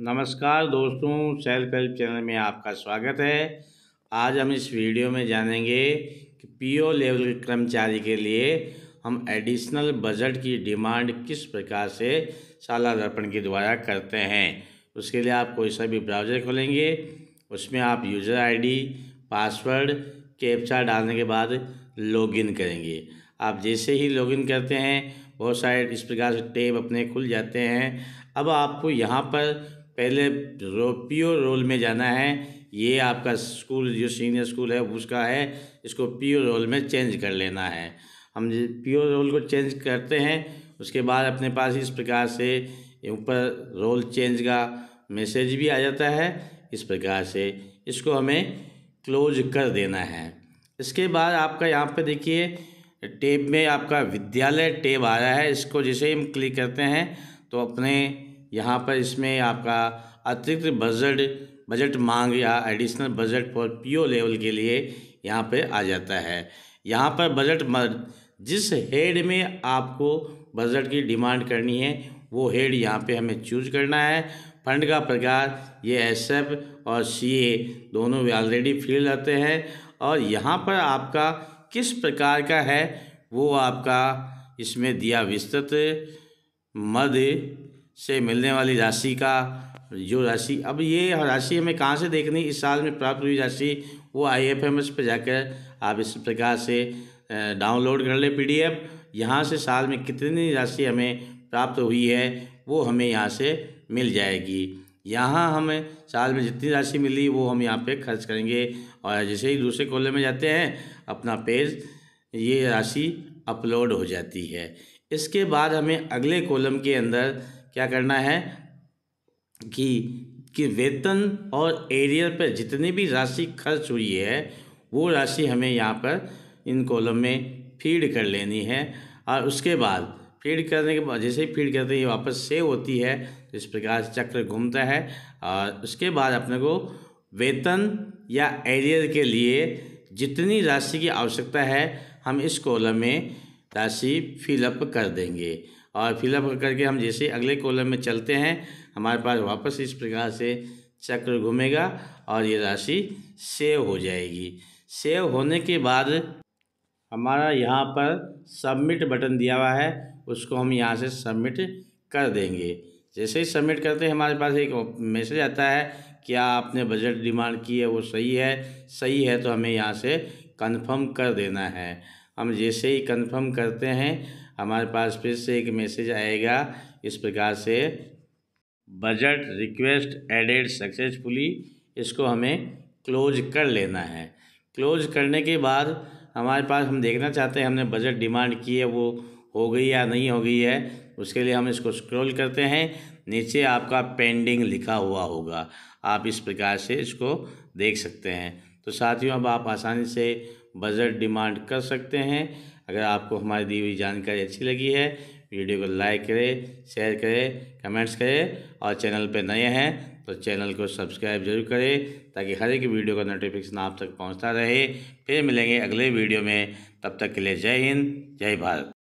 नमस्कार दोस्तों self help channel में आपका स्वागत है आज हम इस वीडियो में जानेंगे कि पीओ लेवल कर्मचारी के लिए हम एडिशनल बजट की डिमांड किस प्रकार से शाला दर्पण के द्वारा करते हैं उसके लिए आप कोई सा भी ब्राउज़र खोलेंगे उसमें आप यूज़र आईडी पासवर्ड कैप्चा डालने के बाद लॉगिन करेंगे आप जैसे ही लॉगिन करते हैं बहुत सारे इस प्रकार से टेब अपने खुल जाते हैं अब आपको यहाँ पर पहले रो पीओ रोल में जाना है ये आपका स्कूल जो सीनियर स्कूल है उसका है इसको पीओ रोल में चेंज कर लेना है हम पीओ रोल को चेंज करते हैं उसके बाद अपने पास इस प्रकार से ऊपर रोल चेंज का मैसेज भी आ जाता है इस प्रकार से इसको हमें क्लोज कर देना है इसके बाद आपका यहाँ पर देखिए टेब में आपका विद्यालय टेब आ रहा है इसको जैसे हम क्लिक करते हैं तो अपने यहाँ पर इसमें आपका अतिरिक्त बजट बजट मांग या additional budget for PO level के लिए यहाँ पर आ जाता है यहाँ पर बजट जिस हेड में आपको बजट की डिमांड करनी है वो हेड यहाँ पे हमें चूज करना है फंड का प्रकार ये एस और सी दोनों भी ऑलरेडी फिल रहते हैं और यहाँ पर आपका किस प्रकार का है वो आपका इसमें दिया विस्तृत मध्य से मिलने वाली राशि का जो राशि अब ये राशि हमें कहाँ से देखनी इस साल में प्राप्त हुई राशि वो आई एफ एम एस पर जाकर आप इस प्रकार से डाउनलोड कर ले पी डी एफ यहाँ से साल में कितनी राशि हमें प्राप्त हुई है वो हमें यहाँ से मिल जाएगी यहाँ हमें साल में जितनी राशि मिली वो हम यहाँ पे खर्च करेंगे और जैसे ही दूसरे कोले में जाते हैं अपना पेज ये राशि अपलोड हो जाती है इसके बाद हमें अगले कॉलम के अंदर क्या करना है कि कि वेतन और एरियर पर जितनी भी राशि खर्च हुई है वो राशि हमें यहाँ पर इन कॉलम में फीड कर लेनी है और उसके बाद फीड करने के बाद जैसे ही फीड करते ये वापस सेव होती है तो इस प्रकार से चक्र घूमता है और उसके बाद अपने को वेतन या एरियर के लिए जितनी राशि की आवश्यकता है हम इस कॉलम में राशि फिलअप कर देंगे और फिलअप करके हम जैसे अगले कॉलम में चलते हैं हमारे पास वापस इस प्रकार से चक्र घूमेगा और ये राशि सेव हो जाएगी सेव होने के बाद हमारा यहाँ पर सबमिट बटन दिया हुआ है उसको हम यहाँ से सबमिट कर देंगे जैसे ही सबमिट करते हैं हमारे पास एक मैसेज आता है क्या आपने बजट डिमांड की है वो सही है सही है तो हमें यहाँ से कंफर्म कर देना है हम जैसे ही कंफर्म करते हैं हमारे पास फिर से एक मैसेज आएगा इस प्रकार से बजट रिक्वेस्ट एडेड सक्सेसफुली इसको हमें क्लोज कर लेना है क्लोज करने के बाद हमारे पास हम देखना चाहते हैं हमने बजट डिमांड की है वो हो गई या नहीं हो गई है उसके लिए हम इसको स्क्रॉल करते हैं नीचे आपका पेंडिंग लिखा हुआ होगा आप इस प्रकार से इसको देख सकते हैं तो साथियों अब आप आसानी से बजट डिमांड कर सकते हैं अगर आपको हमारी दी हुई जानकारी अच्छी लगी है वीडियो को लाइक करें शेयर करें कमेंट्स करें और चैनल पर नए हैं तो चैनल को सब्सक्राइब जरूर करें ताकि हर एक वीडियो का नोटिफिकेशन आप तक पहुंचता रहे फिर मिलेंगे अगले वीडियो में तब तक के लिए जय हिंद जय भारत